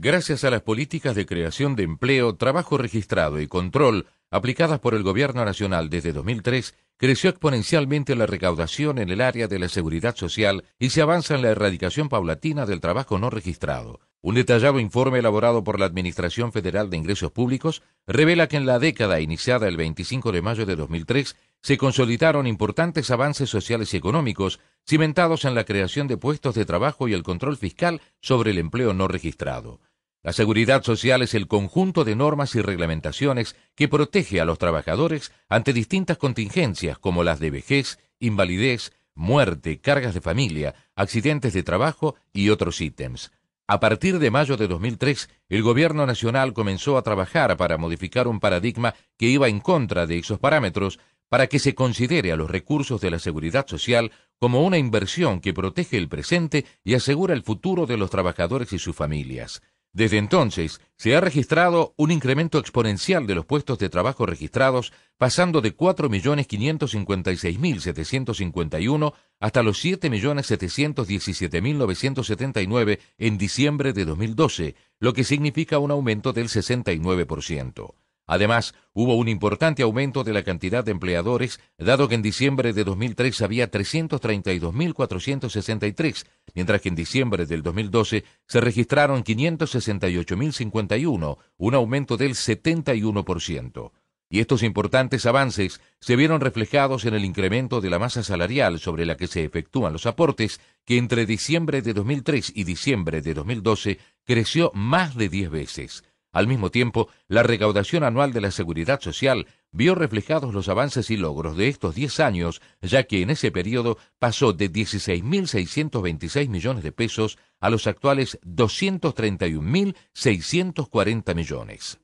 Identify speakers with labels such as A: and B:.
A: Gracias a las políticas de creación de empleo, trabajo registrado y control aplicadas por el Gobierno Nacional desde 2003, creció exponencialmente la recaudación en el área de la seguridad social y se avanza en la erradicación paulatina del trabajo no registrado. Un detallado informe elaborado por la Administración Federal de Ingresos Públicos revela que en la década iniciada el 25 de mayo de 2003 se consolidaron importantes avances sociales y económicos cimentados en la creación de puestos de trabajo y el control fiscal sobre el empleo no registrado. La seguridad social es el conjunto de normas y reglamentaciones que protege a los trabajadores ante distintas contingencias como las de vejez, invalidez, muerte, cargas de familia, accidentes de trabajo y otros ítems. A partir de mayo de 2003, el Gobierno Nacional comenzó a trabajar para modificar un paradigma que iba en contra de esos parámetros para que se considere a los recursos de la seguridad social como una inversión que protege el presente y asegura el futuro de los trabajadores y sus familias. Desde entonces, se ha registrado un incremento exponencial de los puestos de trabajo registrados, pasando de 4.556.751 hasta los 7.717.979 en diciembre de 2012, lo que significa un aumento del 69%. Además, hubo un importante aumento de la cantidad de empleadores, dado que en diciembre de 2003 había 332.463, mientras que en diciembre del 2012 se registraron 568.051, un aumento del 71%. Y estos importantes avances se vieron reflejados en el incremento de la masa salarial sobre la que se efectúan los aportes, que entre diciembre de 2003 y diciembre de 2012 creció más de 10 veces. Al mismo tiempo, la recaudación anual de la Seguridad Social vio reflejados los avances y logros de estos diez años, ya que en ese periodo pasó de 16.626 millones de pesos a los actuales 231.640 millones.